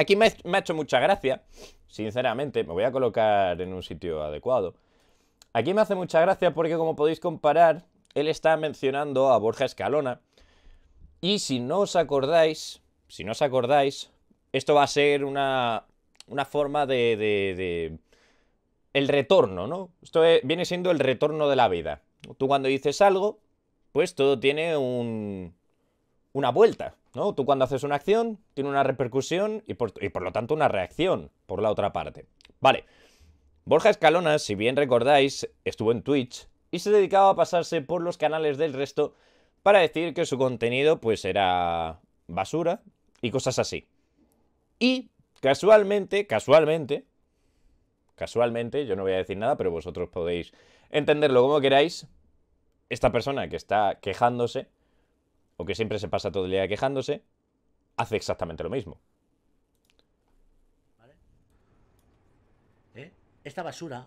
Aquí me, ha hecho mucha gracia, sinceramente, me voy a colocar en un sitio adecuado. Aquí me hace mucha gracia porque como podéis comparar, él está mencionando a Borja Escalona. Y si no os acordáis, si no os acordáis, esto va a ser una, una forma de, de, El retorno, ¿no? Esto viene siendo el retorno de la vida. Tú cuando dices algo, pues todo tiene un, una vuelta. Tú cuando haces una acción, tiene una repercusión y por, y por lo tanto una reacción por la otra parte. Vale. Borja Escalona, si bien recordáis, estuvo en Twitch y se dedicaba a pasarse por los canales del resto para decir que su contenido pues era basura y cosas así. Y casualmente, casualmente, casualmente, yo no voy a decir nada, pero vosotros podéis entenderlo como queráis, esta persona que está quejándose o que siempre se pasa todo el día quejándose, hace exactamente lo mismo. ¿Vale? ¿Eh? Esta basura,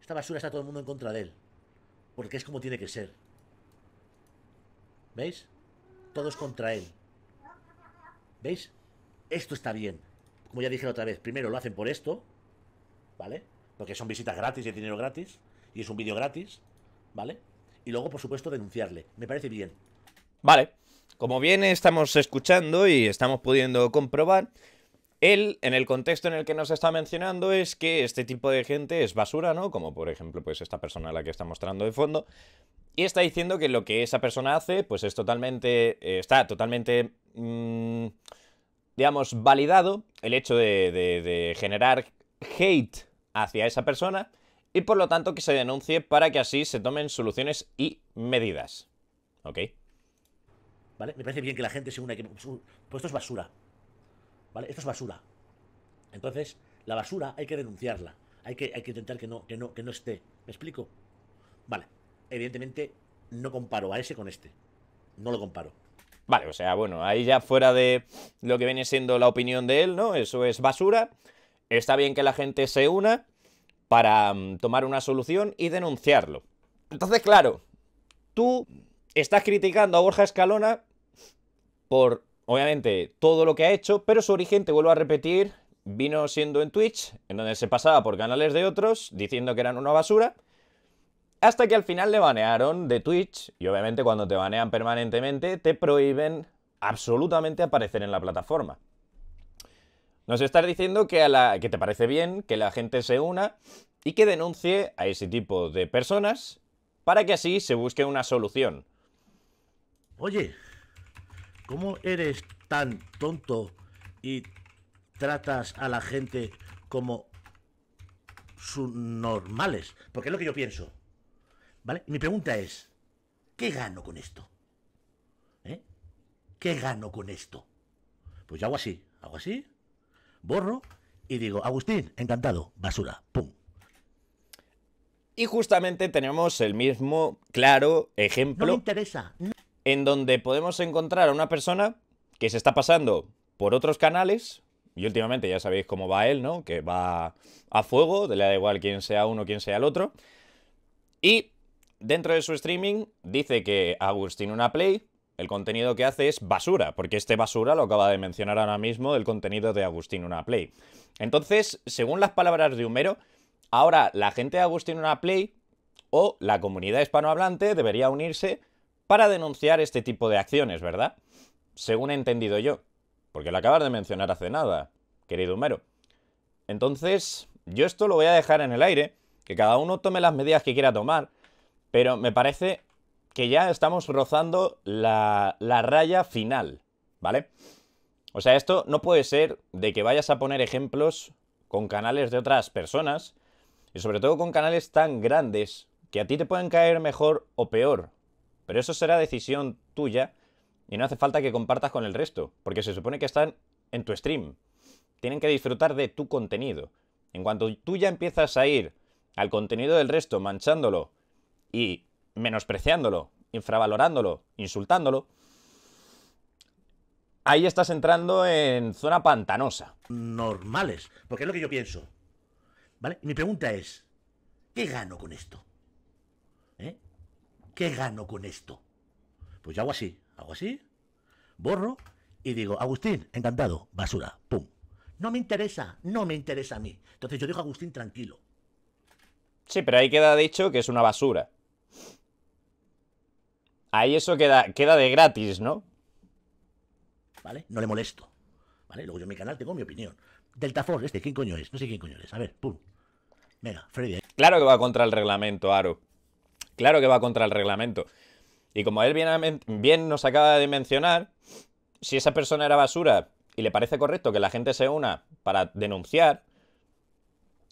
esta basura está todo el mundo en contra de él, porque es como tiene que ser. ¿Veis? Todos contra él. ¿Veis? Esto está bien. Como ya dije la otra vez, primero lo hacen por esto, ¿vale? Porque son visitas gratis y dinero gratis, y es un vídeo gratis, ¿vale? Y luego, por supuesto, denunciarle. Me parece bien. Vale, como bien estamos escuchando y estamos pudiendo comprobar, él, en el contexto en el que nos está mencionando, es que este tipo de gente es basura, ¿no? Como por ejemplo, pues esta persona a la que está mostrando de fondo. Y está diciendo que lo que esa persona hace, pues es totalmente. Eh, está totalmente. Mm, digamos, validado el hecho de generar hate hacia esa persona y por lo tanto que se denuncie para que así se tomen soluciones y medidas. ¿Ok? Me parece bien que la gente se una que... Pues, pues esto es basura. ¿Vale? Esto es basura. Entonces, la basura hay que denunciarla. Hay que, hay que intentar que no, que, no, que no esté. ¿Me explico? Vale. Evidentemente, no comparo a ese con este. No lo comparo. Vale, o sea, bueno, ahí ya fuera de lo que viene siendo la opinión de él, ¿no? Eso es basura. Está bien que la gente se una para mm, tomar una solución y denunciarlo. Entonces, claro, tú estás criticando a Borja Escalona por, obviamente, todo lo que ha hecho, pero su origen, te vuelvo a repetir, vino siendo en Twitch, en donde se pasaba por canales de otros, diciendo que eran una basura, hasta que al final le banearon de Twitch, y obviamente cuando te banean permanentemente, te prohíben absolutamente aparecer en la plataforma. Nos estás diciendo que, a la, que te parece bien que la gente se una y que denuncie a ese tipo de personas para que así se busque una solución. Oye, ¿Cómo eres tan tonto y tratas a la gente como normales. Porque es lo que yo pienso. ¿Vale? mi pregunta es, ¿qué gano con esto? ¿Eh? ¿Qué gano con esto? Pues yo hago así, hago así, borro y digo, Agustín, encantado, basura, pum. Y justamente tenemos el mismo claro ejemplo. No me interesa. No en donde podemos encontrar a una persona que se está pasando por otros canales, y últimamente ya sabéis cómo va él, ¿no? Que va a fuego, le da igual quién sea uno, quién sea el otro. Y dentro de su streaming dice que Agustín Una Play, el contenido que hace es basura, porque este basura lo acaba de mencionar ahora mismo el contenido de Agustín Una Play. Entonces, según las palabras de Humero, ahora la gente de Agustín Una Play o la comunidad hispanohablante debería unirse para denunciar este tipo de acciones, ¿verdad? Según he entendido yo, porque lo acabas de mencionar hace nada, querido Humero. Entonces, yo esto lo voy a dejar en el aire, que cada uno tome las medidas que quiera tomar, pero me parece que ya estamos rozando la, la raya final, ¿vale? O sea, esto no puede ser de que vayas a poner ejemplos con canales de otras personas, y sobre todo con canales tan grandes que a ti te pueden caer mejor o peor pero eso será decisión tuya y no hace falta que compartas con el resto, porque se supone que están en tu stream. Tienen que disfrutar de tu contenido. En cuanto tú ya empiezas a ir al contenido del resto, manchándolo y menospreciándolo, infravalorándolo, insultándolo, ahí estás entrando en zona pantanosa. Normales, porque es lo que yo pienso. ¿Vale? mi pregunta es, ¿qué gano con esto? ¿Eh? ¿qué gano con esto? Pues yo hago así, hago así, borro y digo, Agustín, encantado, basura, pum. No me interesa, no me interesa a mí. Entonces yo digo, Agustín tranquilo. Sí, pero ahí queda dicho que es una basura. Ahí eso queda, queda de gratis, ¿no? ¿Vale? No le molesto. ¿Vale? Luego yo en mi canal tengo mi opinión. Delta este, ¿quién coño es? No sé quién coño es. A ver, pum. Venga, Freddy. Claro que va contra el reglamento, Aro. Claro que va contra el reglamento. Y como él bien, nos acaba de mencionar, si esa persona era basura y le parece correcto que la gente se una para denunciar,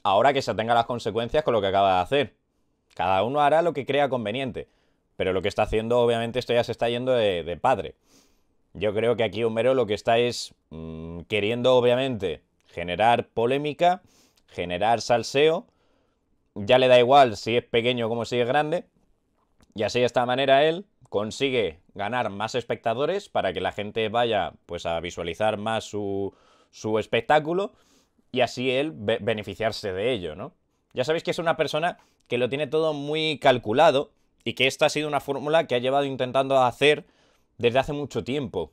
ahora que se tenga las consecuencias con lo que acaba de hacer. Cada uno hará lo que crea conveniente. Pero lo que está haciendo, obviamente, esto ya se está yendo de, padre. Yo creo que aquí Homero lo que está es mm, queriendo, obviamente, generar polémica, generar salseo. Ya le da igual si es pequeño como si es grande, y así de esta manera él consigue ganar más espectadores para que la gente vaya pues a visualizar más su, su espectáculo y así él beneficiarse de ello, ¿no? Ya sabéis que es una persona que lo tiene todo muy calculado y que esta ha sido una fórmula que ha llevado intentando hacer desde hace mucho tiempo,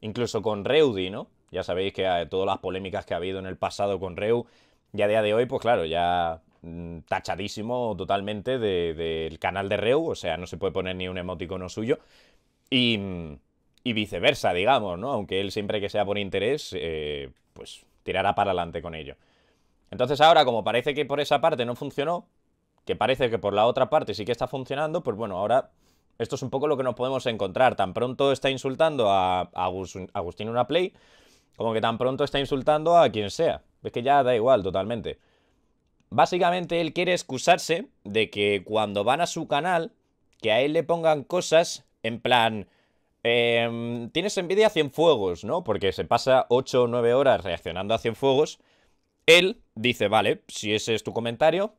incluso con Reudi, ¿no? Ya sabéis que eh, todas las polémicas que ha habido en el pasado con Reu, ya a día de hoy, pues claro, ya Mm, tachadísimo totalmente del canal de Reu, o sea, no se puede poner ni un emoticono suyo. Y, mm, viceversa, digamos, ¿no? Aunque él siempre que sea por interés, eh, pues tirará para adelante con ello. Entonces ahora, como parece que por esa parte no funcionó, que parece que por la otra parte sí que está funcionando, pues bueno, ahora esto es un poco lo que nos podemos encontrar. Tan pronto está insultando a, Agustín Una Play, como que tan pronto está insultando a quien sea. Es que ya da igual totalmente. Básicamente él quiere excusarse de que cuando van a su canal, que a él le pongan cosas en plan... Em, tienes envidia a Cienfuegos, ¿no? Porque se pasa 8 o 9 horas reaccionando a Cienfuegos. Él dice, vale, si ese es tu comentario,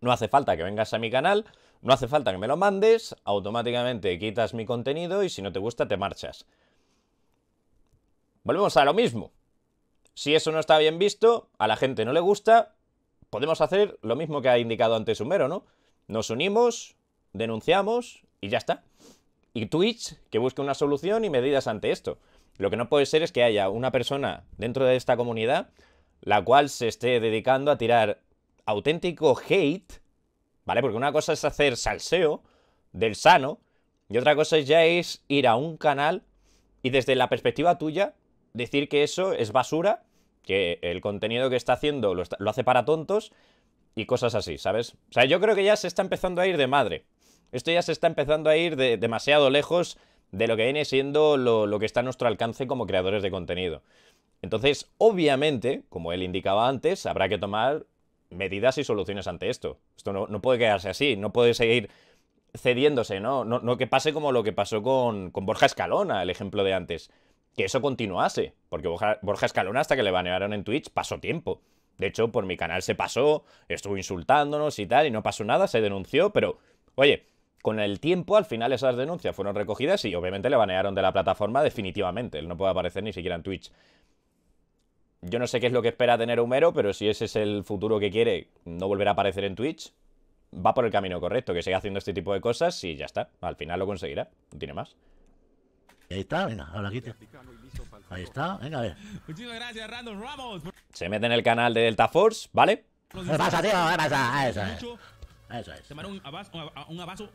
no hace falta que vengas a mi canal, no hace falta que me lo mandes, automáticamente quitas mi contenido y si no te gusta te marchas. Volvemos a lo mismo. Si eso no está bien visto, a la gente no le gusta, podemos hacer lo mismo que ha indicado antes Sumero, ¿no? Nos unimos, denunciamos y ya está. Y Twitch que busque una solución y medidas ante esto. Lo que no puede ser es que haya una persona dentro de esta comunidad la cual se esté dedicando a tirar auténtico hate, ¿vale? Porque una cosa es hacer salseo del sano y otra cosa ya es ir a un canal y desde la perspectiva tuya decir que eso es basura que el contenido que está haciendo lo, hace para tontos y cosas así, ¿sabes? O sea, yo creo que ya se está empezando a ir de madre. Esto ya se está empezando a ir demasiado lejos de lo que viene siendo lo, que está a nuestro alcance como creadores de contenido. Entonces, obviamente, como él indicaba antes, habrá que tomar medidas y soluciones ante esto. Esto no, puede quedarse así, no puede seguir cediéndose, ¿no? No, que pase como lo que pasó con, con Borja Escalona, el ejemplo de antes que eso continuase, porque Borja, Escalona hasta que le banearon en Twitch pasó tiempo. De hecho, por mi canal se pasó, estuvo insultándonos y tal, y no pasó nada, se denunció, pero oye, con el tiempo al final esas denuncias fueron recogidas y obviamente le banearon de la plataforma definitivamente, él no puede aparecer ni siquiera en Twitch. Yo no sé qué es lo que espera tener Homero, pero si ese es el futuro que quiere, no volver a aparecer en Twitch, va por el camino correcto, que siga haciendo este tipo de cosas y ya está, al final lo conseguirá, no tiene más ahí está, venga, ahora quita. Ahí está, venga, a ver. Muchísimas gracias, Random Ramos. Se mete en el canal de Delta Force, ¿vale? ¿Qué pasa, tío? ¿Qué pasa? Eso es. Eso es. Se un Un abrazo,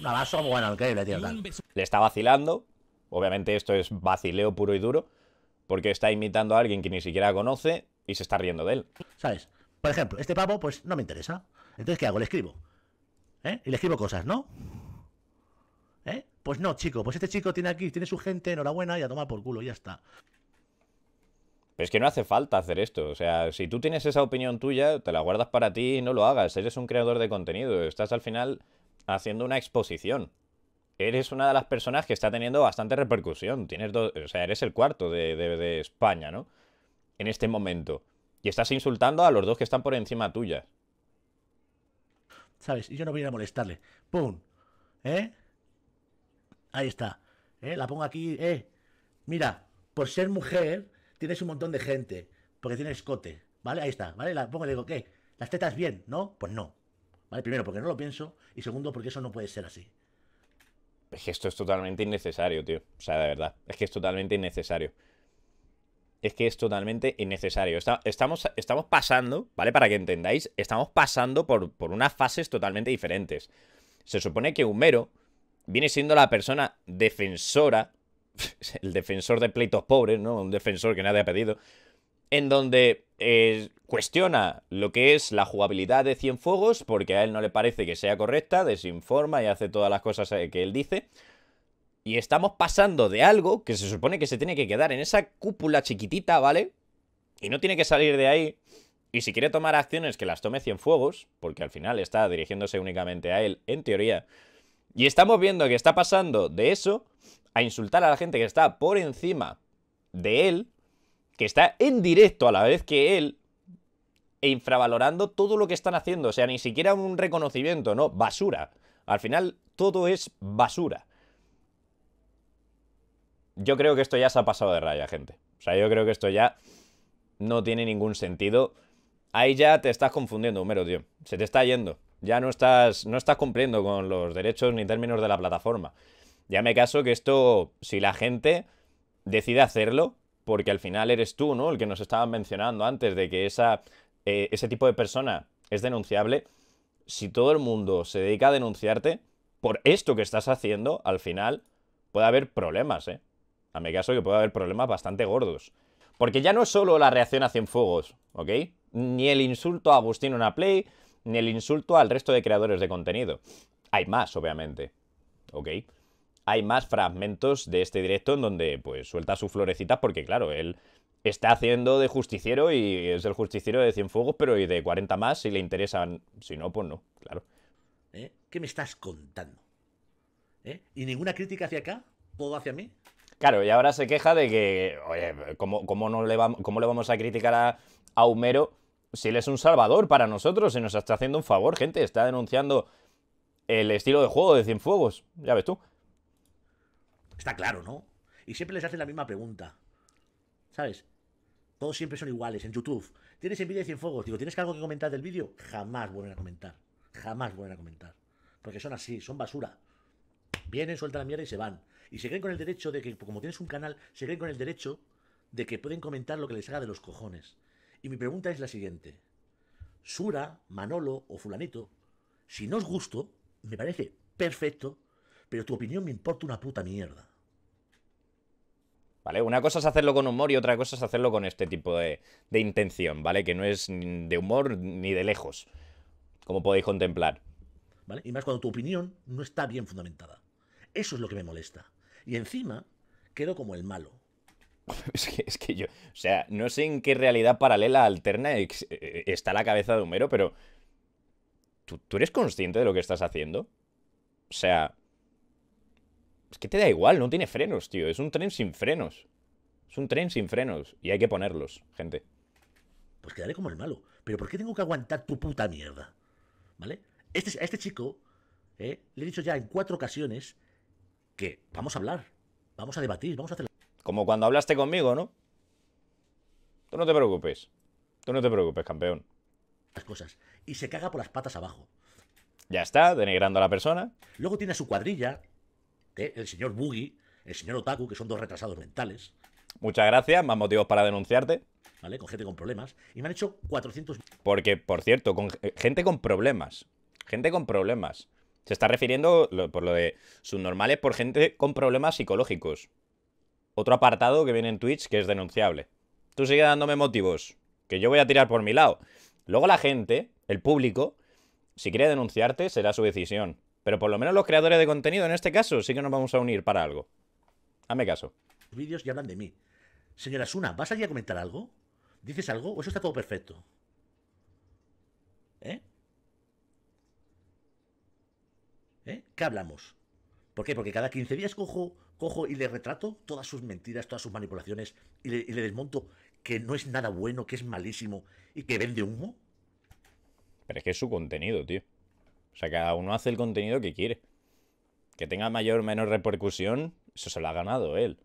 un abrazo bueno, increíble, tío. Le está vacilando. Obviamente esto es vacileo puro y duro. Porque está imitando a alguien que ni siquiera conoce y se está riendo de él. ¿Sabes? Por ejemplo, este pavo, pues no me interesa. Entonces, ¿qué hago? Le escribo. ¿Eh? Y le escribo cosas, ¿no? ¿Eh? Pues no, chico, pues este chico tiene aquí, tiene su gente, enhorabuena y a tomar por culo, ya está. Pero es que no hace falta hacer esto. O sea, si tú tienes esa opinión tuya, te la guardas para ti y no lo hagas. Eres un creador de contenido. Estás al final haciendo una exposición. Eres una de las personas que está teniendo bastante repercusión. Tienes o sea, eres el cuarto de, España, ¿no? En este momento. Y estás insultando a los dos que están por encima tuya. ¿Sabes? Y yo no voy a molestarle. ¡Pum! ¿Eh? Ahí está. Eh, la pongo aquí. Eh. mira, por ser mujer tienes un montón de gente. Porque tienes escote. ¿Vale? Ahí está. ¿Vale? La pongo y le digo, ¿qué? ¿Las tetas bien? ¿No? Pues no. ¿Vale? Primero, porque no lo pienso. Y segundo, porque eso no puede ser así. Es que esto es totalmente innecesario, tío. O sea, de verdad. Es que es totalmente innecesario. Es que es totalmente innecesario. estamos, pasando, ¿vale? Para que entendáis, estamos pasando por, por unas fases totalmente diferentes. Se supone que Humero viene siendo la persona defensora, el defensor de pleitos pobres, ¿no? Un defensor que nadie ha pedido, en donde eh, cuestiona lo que es la jugabilidad de Cienfuegos, porque a él no le parece que sea correcta, desinforma y hace todas las cosas eh, que él dice. Y estamos pasando de algo que se supone que se tiene que quedar en esa cúpula chiquitita, ¿vale? Y no tiene que salir de ahí. Y si quiere tomar acciones, que las tome Cienfuegos, porque al final está dirigiéndose únicamente a él, en teoría. Y estamos viendo que está pasando de eso a insultar a la gente que está por encima de él, que está en directo a la vez que él, e infravalorando todo lo que están haciendo. O sea, ni siquiera un reconocimiento, no, basura. Al final todo es basura. Yo creo que esto ya se ha pasado de raya, gente. O sea, yo creo que esto ya no tiene ningún sentido. Ahí ya te estás confundiendo, Homero, tío. Se te está yendo. Ya no estás, no estás cumpliendo con los derechos ni términos de la plataforma. Ya me caso que esto, si la gente decide hacerlo, porque al final eres tú, ¿no? El que nos estaban mencionando antes de que esa, eh, ese tipo de persona es denunciable. Si todo el mundo se dedica a denunciarte por esto que estás haciendo, al final puede haber problemas, ¿eh? A mi caso que puede haber problemas bastante gordos. Porque ya no es solo la reacción a Cienfuegos, ¿ok? Ni el insulto a Agustín Una Play, ni el insulto al resto de creadores de contenido. Hay más, obviamente. ¿Ok? Hay más fragmentos de este directo en donde pues suelta su florecita porque claro, él está haciendo de justiciero y es el justiciero de fuegos, pero y de 40 más si le interesan. Si no, pues no, claro. ¿Eh? ¿Qué me estás contando? ¿Eh? ¿Y ninguna crítica hacia acá? ¿Todo hacia mí? Claro, y ahora se queja de que, oye, ¿cómo, no le, vamos, le vamos a criticar a, a si él es un salvador para nosotros, se nos está haciendo un favor, gente. Está denunciando el estilo de juego de Cienfuegos. Ya ves tú. Está claro, ¿no? Y siempre les hacen la misma pregunta. ¿Sabes? Todos siempre son iguales en YouTube. ¿Tienes envidia de Cienfuegos? Digo, ¿tienes algo que comentar del vídeo? Jamás vuelven a comentar. Jamás vuelven a comentar. Porque son así, son basura. Vienen, sueltan la mierda y se van. Y se creen con el derecho de que, como tienes un canal, se creen con el derecho de que pueden comentar lo que les haga de los cojones. Y mi pregunta es la siguiente. Sura, Manolo o fulanito, si no os gusto, me parece perfecto, pero tu opinión me importa una puta mierda. ¿Vale? Una cosa es hacerlo con humor y otra cosa es hacerlo con este tipo de, de intención, ¿vale? Que no es de humor ni de lejos, como podéis contemplar. ¿Vale? Y más cuando tu opinión no está bien fundamentada. Eso es lo que me molesta. Y encima quedo como el malo. Es que, yo, o sea, no sé en qué realidad paralela alterna eh, eh, está la cabeza de Homero, pero ¿tú, eres consciente de lo que estás haciendo? O sea, es que te da igual, no tiene frenos, tío. Es un tren sin frenos. Es un tren sin frenos y hay que ponerlos, gente. Pues quedaré como el malo. Pero ¿por qué tengo que aguantar tu puta mierda? ¿Vale? Este, a este chico eh, le he dicho ya en cuatro ocasiones que vamos a hablar, vamos a debatir, vamos a hacer... Como cuando hablaste conmigo, ¿no? Tú no te preocupes. Tú no te preocupes, campeón. Las cosas. Y se caga por las patas abajo. Ya está, denigrando a la persona. Luego tiene a su cuadrilla, eh, el señor Boogie, el señor Otaku, que son dos retrasados mentales. Muchas gracias, más motivos para denunciarte. ¿Vale? Con gente con problemas. Y me han hecho 400... Porque, por cierto, con eh, gente con problemas. Gente con problemas. Se está refiriendo por lo de subnormales por gente con problemas psicológicos otro apartado que viene en Twitch que es denunciable. Tú sigue dándome motivos, que yo voy a tirar por mi lado. Luego la gente, el público, si quiere denunciarte, será su decisión. Pero por lo menos los creadores de contenido, en este caso, sí que nos vamos a unir para algo. Hazme caso. Vídeos y hablan de mí. Señora Suna, ¿vas allí a comentar algo? ¿Dices algo o eso está todo perfecto? ¿Eh? ¿Eh? ¿Qué hablamos? ¿Por qué? Porque cada 15 días cojo, cojo y le retrato todas sus mentiras, todas sus manipulaciones y le, desmonto que no es nada bueno, que es malísimo y que vende humo. Pero es que es su contenido, tío. O sea, cada uno hace el contenido que quiere. Que tenga mayor o menor repercusión, eso se lo ha ganado él.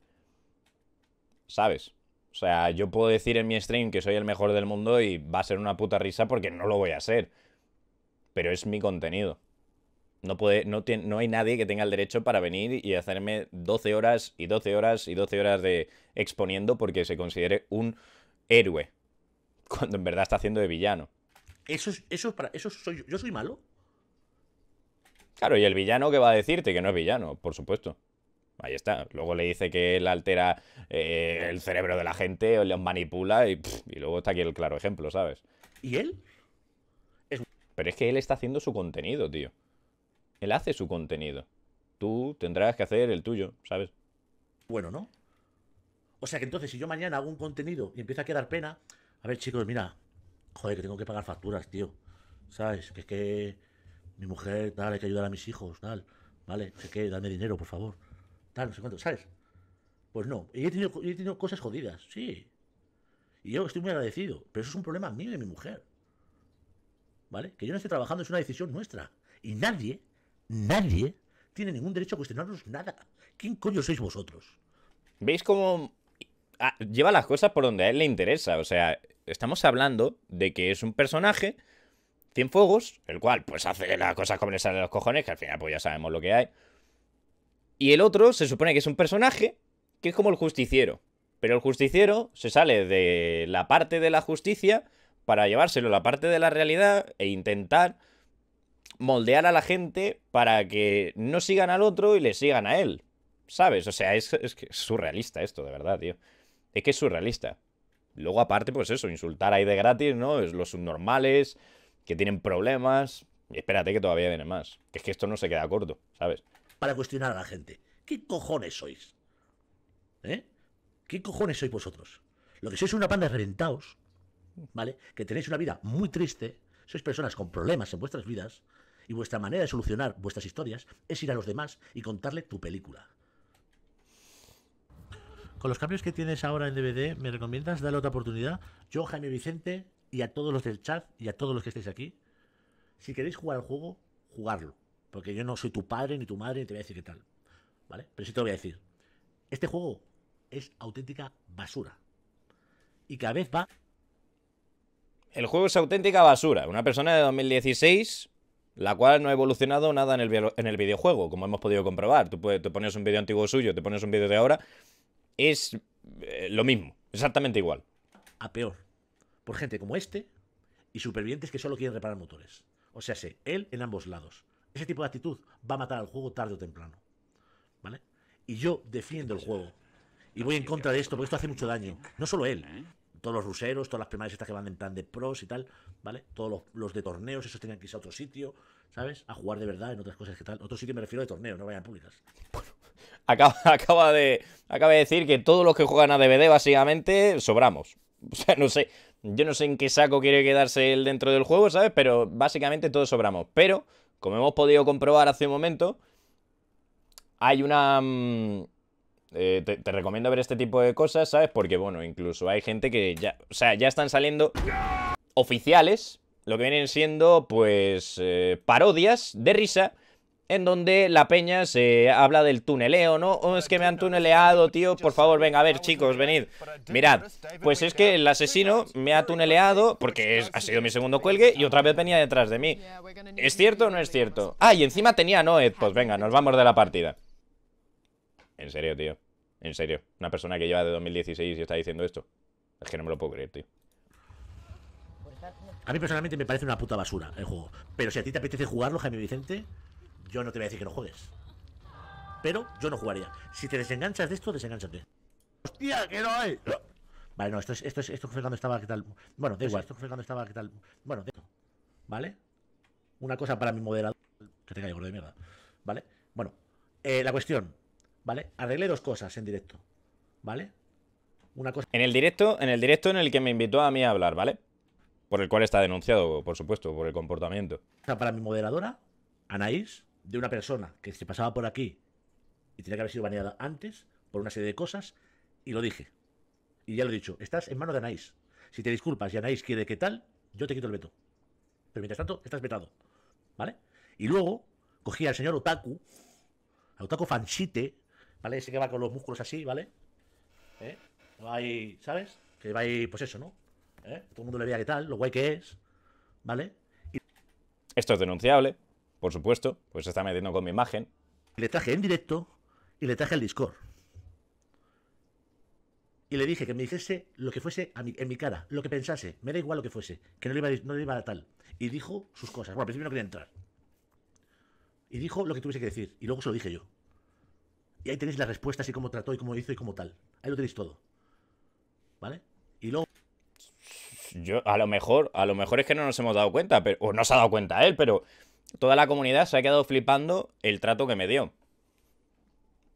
¿Sabes? O sea, yo puedo decir en mi stream que soy el mejor del mundo y va a ser una puta risa porque no lo voy a ser. Pero es mi contenido. No, puede, no, tiene, no hay nadie que tenga el derecho para venir y hacerme 12 horas y 12 horas y 12 horas de exponiendo porque se considere un héroe. Cuando en verdad está haciendo de villano. Eso, eso, para, eso soy, yo soy malo. Claro, y el villano que va a decirte que no es villano, por supuesto. Ahí está. Luego le dice que él altera eh, el cerebro de la gente, o los manipula y, y, luego está aquí el claro ejemplo, ¿sabes? ¿Y él? Pero es que él está haciendo su contenido, tío. Él hace su contenido. Tú tendrás que hacer el tuyo, ¿sabes? Bueno, ¿no? O sea que entonces, si yo mañana hago un contenido y empieza a quedar pena, a ver, chicos, mira, joder, que tengo que pagar facturas, tío. ¿Sabes? Que es que mi mujer, tal, hay que ayudar a mis hijos, tal. ¿Vale? Que, es que dame dinero, por favor. Tal, no sé cuánto, ¿sabes? Pues no. Y he tenido, he tenido cosas jodidas, sí. Y yo estoy muy agradecido, pero eso es un problema mío y de mi mujer. ¿Vale? Que yo no esté trabajando es una decisión nuestra. Y nadie nadie tiene ningún derecho a cuestionarnos nada. ¿Quién coño sois vosotros? ¿Veis cómo ah, lleva las cosas por donde a él le interesa? O sea, estamos hablando de que es un personaje, Cienfuegos, el cual pues hace las cosas como le salen los cojones, que al final pues ya sabemos lo que hay. Y el otro se supone que es un personaje que es como el justiciero. Pero el justiciero se sale de la parte de la justicia para llevárselo a la parte de la realidad e intentar moldear a la gente para que no sigan al otro y le sigan a él. ¿Sabes? O sea, es, que es surrealista esto, de verdad, tío. Es que es surrealista. Luego, aparte, pues eso, insultar ahí de gratis, ¿no? Es los subnormales, que tienen problemas. Y espérate que todavía viene más. Que es que esto no se queda corto, ¿sabes? Para cuestionar a la gente. ¿Qué cojones sois? ¿Eh? ¿Qué cojones sois vosotros? Lo que sois es una panda de reventados, ¿vale? Que tenéis una vida muy triste, sois personas con problemas en vuestras vidas, y vuestra manera de solucionar vuestras historias es ir a los demás y contarle tu película. Con los cambios que tienes ahora en DVD, ¿me recomiendas darle otra oportunidad? Yo, Jaime Vicente, y a todos los del chat y a todos los que estéis aquí, si queréis jugar al juego, jugarlo. Porque yo no soy tu padre ni tu madre ni te voy a decir qué tal. ¿Vale? Pero sí te lo voy a decir. Este juego es auténtica basura. Y cada vez va. El juego es auténtica basura. Una persona de 2016 la cual no ha evolucionado nada en el, videojuego, como hemos podido comprobar. Tú te pones un vídeo antiguo suyo, te pones un vídeo de ahora, es eh, lo mismo, exactamente igual. A peor, por gente como este y supervivientes que solo quieren reparar motores. O sea, sé, él en ambos lados. Ese tipo de actitud va a matar al juego tarde o temprano. ¿Vale? Y yo defiendo el juego. Y voy en contra de esto, porque esto hace mucho daño. No solo él, todos los ruseros, todas las primarias estas que van en plan de pros y tal, ¿vale? Todos los, de torneos, esos tienen que irse a otro sitio, ¿sabes? A jugar de verdad en otras cosas que tal. Otro sitio me refiero de torneos, no vayan públicas. Bueno, acaba, de, acaba de decir que todos los que juegan a DVD básicamente sobramos. O sea, no sé, yo no sé en qué saco quiere quedarse él dentro del juego, ¿sabes? Pero básicamente todos sobramos. Pero, como hemos podido comprobar hace un momento, hay una... Mm, eh, te, recomiendo ver este tipo de cosas, ¿sabes? Porque, bueno, incluso hay gente que ya... O sea, ya están saliendo oficiales, lo que vienen siendo, pues, eh, parodias de risa en donde la peña se habla del tuneleo, ¿no? Oh, es que me han tuneleado, tío, por favor, venga, a ver, chicos, venid. Mirad, pues es que el asesino me ha tuneleado porque ha sido mi segundo cuelgue y otra vez venía detrás de mí. ¿Es cierto o no es cierto? Ah, y encima tenía Noed, pues venga, nos vamos de la partida. En serio, tío. En serio. Una persona que lleva de 2016 y está diciendo esto. Es que no me lo puedo creer, tío. A mí personalmente me parece una puta basura el juego. Pero si a ti te apetece jugarlo, Jaime Vicente, yo no te voy a decir que no juegues. Pero yo no jugaría. Si te desenganchas de esto, desenganchate. ¡Hostia, que no hay! Vale, no, esto es, esto es, esto fue estaba, ¿qué tal? Bueno, da igual, esto fue cuando estaba, ¿qué tal? Bueno, ¿vale? Una cosa para mi moderador, que te caiga, gordo de mierda, ¿vale? Bueno, eh, la cuestión, ¿vale? Arreglé dos cosas en directo, ¿vale? Una cosa... En el directo, en el directo en el que me invitó a mí a hablar, ¿vale? Por el cual está denunciado, por supuesto, por el comportamiento. Para mi moderadora, Anaís, de una persona que se pasaba por aquí y tenía que haber sido baneada antes por una serie de cosas, y lo dije. Y ya lo he dicho, estás en manos de Anaís. Si te disculpas y Anaís quiere que tal, yo te quito el veto. Pero mientras tanto, estás vetado. ¿Vale? Y luego, cogí al señor Otaku, a Otaku Fanchite, ¿vale? Ese que va con los músculos así, ¿vale? ¿Eh? Va ahí, ¿sabes? Que va ahí, pues eso, ¿no? ¿Eh? Todo el mundo le vea qué tal, lo guay que es, ¿vale? Esto es denunciable, por supuesto, pues se está metiendo con mi imagen. le traje en directo y le traje al Discord. Y le dije que me dijese lo que fuese en mi cara, lo que pensase, me da igual lo que fuese, que no le, iba no le iba a tal. Y dijo sus cosas. Bueno, al principio no quería entrar. Y dijo lo que tuviese que decir, y luego se lo dije yo. Y ahí tenéis las respuestas y cómo trató y cómo hizo y cómo tal. Ahí lo tenéis todo. ¿Vale? Y luego. Yo, a lo mejor, a lo mejor es que no nos hemos dado cuenta, pero, o no se ha dado cuenta él, pero toda la comunidad se ha quedado flipando el trato que me dio.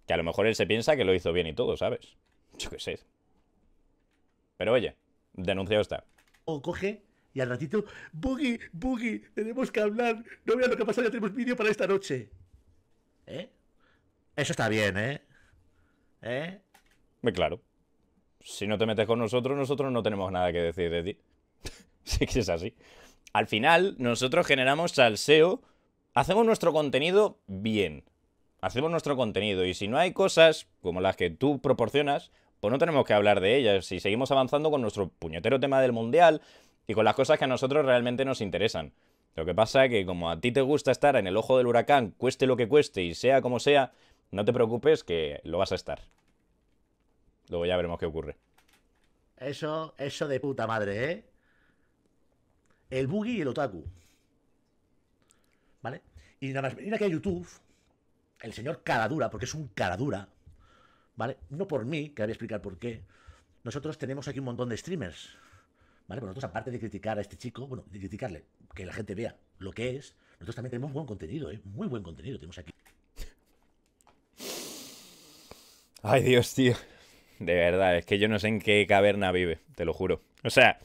Que a lo mejor él se piensa que lo hizo bien y todo, ¿sabes? Yo qué sé. Pero oye, denunciado está. O coge y al ratito, Buggy! buggy tenemos que hablar. No veas lo que ha pasado! ya tenemos vídeo para esta noche. ¿Eh? Eso está bien, ¿eh? ¿Eh? Muy claro. Si no te metes con nosotros, nosotros no tenemos nada que decir de ti. sí que es así. Al final, nosotros generamos salseo, hacemos nuestro contenido bien. Hacemos nuestro contenido y si no hay cosas como las que tú proporcionas, pues no tenemos que hablar de ellas. Si seguimos avanzando con nuestro puñetero tema del mundial y con las cosas que a nosotros realmente nos interesan. Lo que pasa es que como a ti te gusta estar en el ojo del huracán, cueste lo que cueste y sea como sea, no te preocupes que lo vas a estar. Luego ya veremos qué ocurre. Eso, eso de puta madre, ¿eh? El buggy y el Otaku. ¿Vale? Y nada más venir aquí a YouTube, el señor Caradura, porque es un Caradura, ¿vale? No por mí, que voy a explicar por qué. Nosotros tenemos aquí un montón de streamers, ¿vale? Por nosotros, aparte de criticar a este chico, bueno, de criticarle, que la gente vea lo que es, nosotros también tenemos buen contenido, ¿eh? Muy buen contenido tenemos aquí. Ay, Dios, tío. De verdad, es que yo no sé en qué caverna vive, te lo juro. O sea,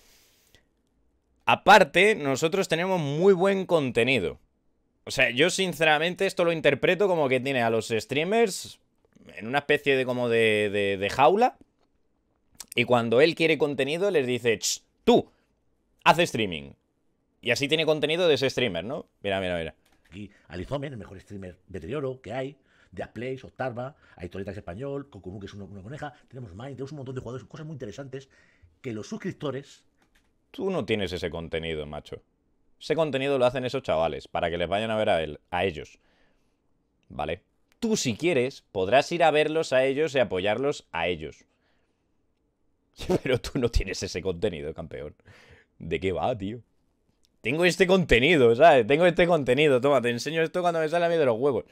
aparte, nosotros tenemos muy buen contenido. O sea, yo sinceramente esto lo interpreto como que tiene a los streamers en una especie de como de, de, jaula. Y cuando él quiere contenido, les dice, tú, haz streaming. Y así tiene contenido de ese streamer, ¿no? Mira, mira, mira. Aquí, Alizomen, el mejor streamer de que hay de Aplace, o tarba hay es español, con que es una, coneja, tenemos Mind, tenemos un montón de jugadores, cosas muy interesantes que los suscriptores... Tú no tienes ese contenido, macho. Ese contenido lo hacen esos chavales, para que les vayan a ver a, él, a ellos. ¿Vale? Tú, si quieres, podrás ir a verlos a ellos y apoyarlos a ellos. Pero tú no tienes ese contenido, campeón. ¿De qué va, tío? Tengo este contenido, ¿sabes? Tengo este contenido. Toma, te enseño esto cuando me sale a mí de los huevos.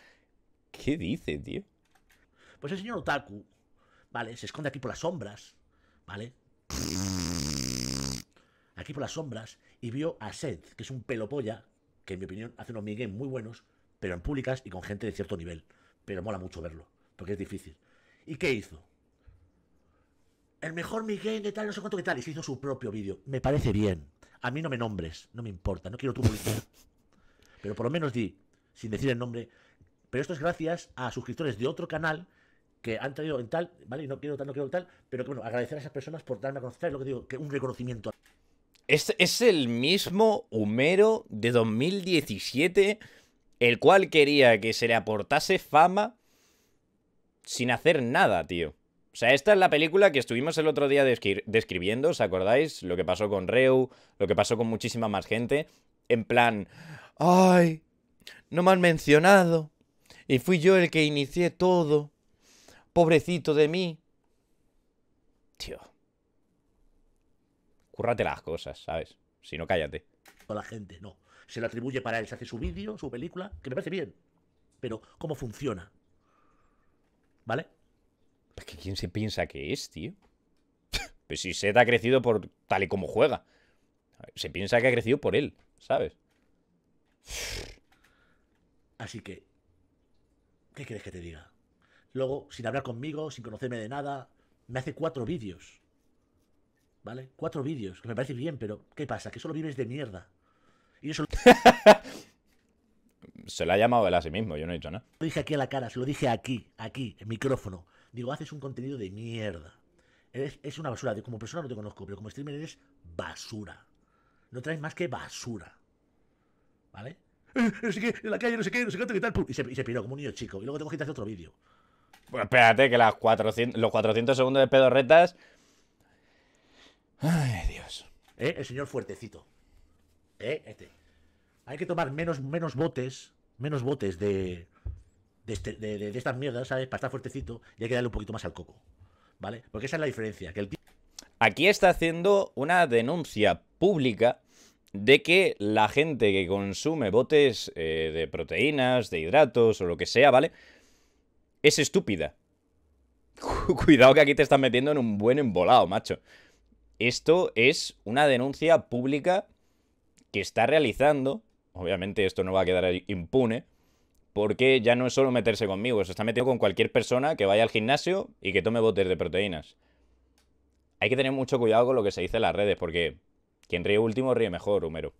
¿Qué dice, tío? Pues el señor Otaku, ¿vale? Se esconde aquí por las sombras, ¿vale? Aquí por las sombras y vio a Seth, que es un pelopolla, que en mi opinión hace unos migues muy buenos, pero en públicas y con gente de cierto nivel. Pero mola mucho verlo, porque es difícil. ¿Y qué hizo? El mejor Miguel de tal, no sé cuánto que tal. Y se hizo su propio vídeo. Me parece bien. A mí no me nombres, no me importa, no quiero tu publicidad. Pero por lo menos di, sin decir el nombre, pero esto es gracias a suscriptores de otro canal que han traído en tal, ¿vale? Y no quiero tal, no quiero tal, pero bueno, agradecer a esas personas por darme a conocer, lo que digo, que un reconocimiento. Es, el mismo Humero de 2017, el cual quería que se le aportase fama sin hacer nada, tío. O sea, esta es la película que estuvimos el otro día describiendo, ¿os acordáis? Lo que pasó con Reu, lo que pasó con muchísima más gente. En plan, ¡ay! No me han mencionado. Y fui yo el que inicié todo. Pobrecito de mí. Tío. Cúrrate las cosas, ¿sabes? Si no, cállate. A la gente, no. Se lo atribuye para él, se hace su vídeo, su película, que me parece bien. Pero, ¿cómo funciona? ¿Vale? Es quién se piensa que es, tío. pues si Seth ha crecido por tal y como juega. Se piensa que ha crecido por él, ¿sabes? Así que ¿Qué quieres que te diga? Luego, sin hablar conmigo, sin conocerme de nada, me hace cuatro vídeos. ¿Vale? Cuatro vídeos, que me parece bien, pero ¿qué pasa? Que solo vives de mierda. Y eso se la ha llamado él a sí mismo, yo no he dicho nada. Lo dije aquí a la cara, se lo dije aquí, aquí, en micrófono. Digo, haces un contenido de mierda. es una basura. Como persona no te conozco, pero como streamer eres basura. No traes más que basura. ¿Vale? no sé qué, en la calle, no sé qué, no sé cuánto, qué tal, y se, piró como un niño chico. Y luego tengo que hacer otro vídeo. Pues espérate, que los 400 segundos de pedorretas. Ay, Dios. ¿Eh? El señor fuertecito. ¿Eh? Este. Hay que tomar menos, menos botes, menos botes este, de, de, estas mierdas, ¿sabes? Para estar fuertecito y hay que darle un poquito más al coco. ¿Vale? Porque esa es la diferencia. Aquí está haciendo una denuncia pública de que la gente que consume botes eh, de proteínas, de hidratos o lo que sea, ¿vale? Es estúpida. Cuidado que aquí te están metiendo en un buen embolado, macho. Esto es una denuncia pública que está realizando. Obviamente esto no va a quedar impune. Porque ya no es solo meterse conmigo, se está metiendo con cualquier persona que vaya al gimnasio y que tome botes de proteínas. Hay que tener mucho cuidado con lo que se dice en las redes, porque quien ríe último ríe mejor, Homero.